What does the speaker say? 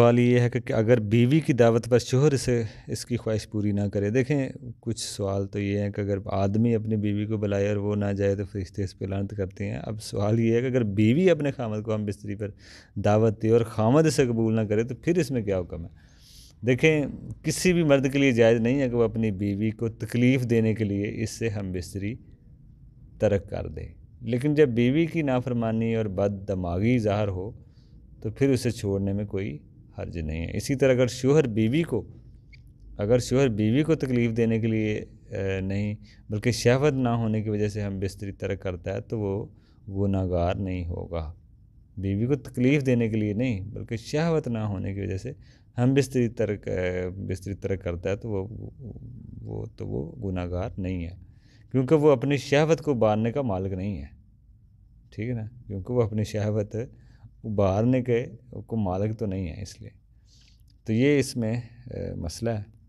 सवाल ये है कि अगर बीवी की दावत पर शोहर से इसकी ख्वाहिश पूरी ना करे देखें कुछ सवाल तो ये है कि अगर आदमी अपनी बीवी को बुलाए और वो ना जाए तो फरिश्ते इस पर लानत करते हैं अब सवाल ये है कि अगर बीवी अपने खामद को हम बिस्तरी पर दावत दे और खामद इसे कबूल ना करे तो फिर इसमें क्या हुक्म है देखें किसी भी मर्द के लिए जायज़ नहीं है कि वह अपनी बीवी को तकलीफ़ देने के लिए इससे हम बिस्तरी तरक कर दे लेकिन जब बीवी की नाफरमानी और बद दमागी ज़ाहर हो तो फिर उसे छोड़ने में कोई हर्ज नहीं है इसी तरह अगर शोहर बीवी को अगर शोहर बीवी को तकलीफ़ तो देने के लिए नहीं बल्कि शहवत ना होने की वजह से हम बिस्तरी तरह करता है तो वो गुनागार नहीं होगा बीवी को तकलीफ़ देने के लिए नहीं बल्कि शहवत ना होने की वजह से हम बिस्तरी तर्क बिस्तरी तर्क करता है तो वो वो तो वो गुनागार नहीं है क्योंकि वो अपनी शहवत को बारने का मालिक नहीं है ठीक है ना क्योंकि वो अपनी शहवत वो बाहर नहीं गए उनको मालक तो नहीं है इसलिए तो ये इसमें मसला है